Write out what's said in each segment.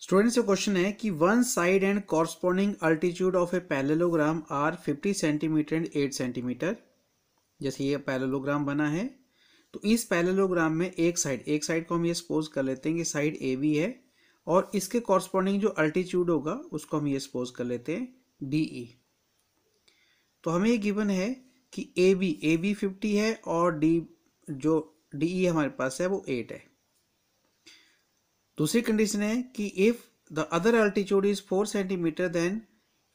Students से question है कि one side and corresponding altitude of a parallelogram are 50 centimetre and 8 centimetre जैसे ये पैलेलोग्राम बना है तो इस पैलेलोग्राम में एक साइड एक साइड को हम ये सपोज कर लेते हैं कि साइड ए बी है और इसके कॉरस्पॉन्डिंग जो अल्टीट्यूड होगा उसको हम ये सपोज कर लेते हैं डी ई e. तो हमें ये गिवन है कि A B A B fifty है और डी जो डी ई e हमारे पास है वो एट है दूसरी कंडीशन है कि if the other altitude is four centimetre then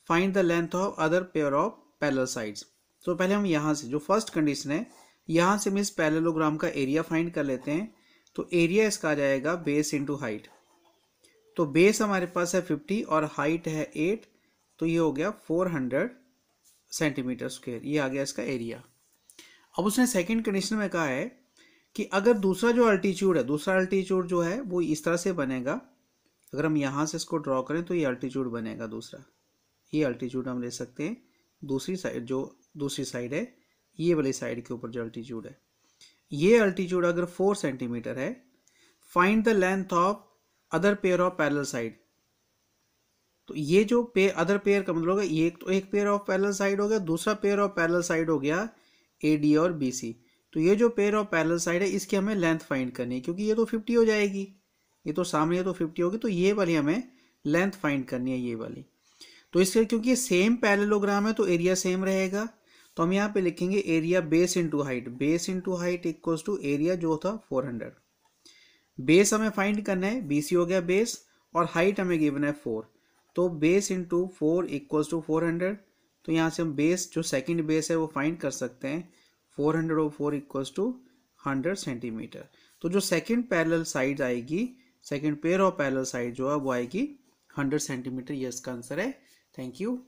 find the length of other pair of parallel sides तो पहले हम यहाँ से जो फर्स्ट कंडीशन है यहाँ से हम इस पैरेलोग्राम का एरिया फाइंड कर लेते हैं तो एरिया इसका आ जाएगा बेस इंटू हाइट तो बेस हमारे पास है फिफ्टी और हाइट है एट तो ये हो गया फोर हंड्रेड सेंटीमीटर स्क्वेयर ये आ गया इसका एरिया अब उसने सेकेंड कंडीशन में कहा है कि अगर दूसरा जो अल्टीट्यूड है दूसरा अल्टीट्यूड जो है वो इस तरह से बनेगा अगर हम यहाँ से इसको ड्रॉ करें तो ये अल्टीट्यूड बनेगा दूसरा ये अल्टीट्यूड हम ले सकते हैं दूसरी साइड जो दूसरी साइड है ये वाली साइड के ऊपर जो अल्टीट्यूड है ये अल्टीट्यूड अगर फोर सेंटीमीटर है find the length of other pair of parallel side तो ये जो पे अदर पेयर का मतलब होगा ये तो एक पेयर ऑफ पैरल साइड हो गया दूसरा पेयर ऑफ पैरल साइड हो गया ए डी और बी सी तो ये जो पेयर ऑफ पैरल साइड है इसकी हमें लेंथ फाइंड करनी है क्योंकि ये तो फिफ्टी हो जाएगी ये तो सामने ये तो फिफ्टी होगी तो ये वाली हमें लेंथ फाइंड करनी है ये वाली तो इसके क्योंकि ये सेम पैरेलोग्राम है तो एरिया सेम रहेगा तो हम यहाँ पे लिखेंगे area base into height base into height equals to area जो था 400 बेस हमें फाइंड करना है सी हो गया बेस और हाइट हमें गिवन है फोर तो base into four equals to four hundred तो यहाँ से हम बेस जो सेकेंड बेस है वो फाइंड कर सकते हैं फोर हंड्रेड और four equals to hundred centimetre तो जो सेकेंड पैरल साइड आएगी second pair of parallel side जो है वो आएगी हंड्रेड सेंटीमीटर ये इसका आंसर है थैंक यू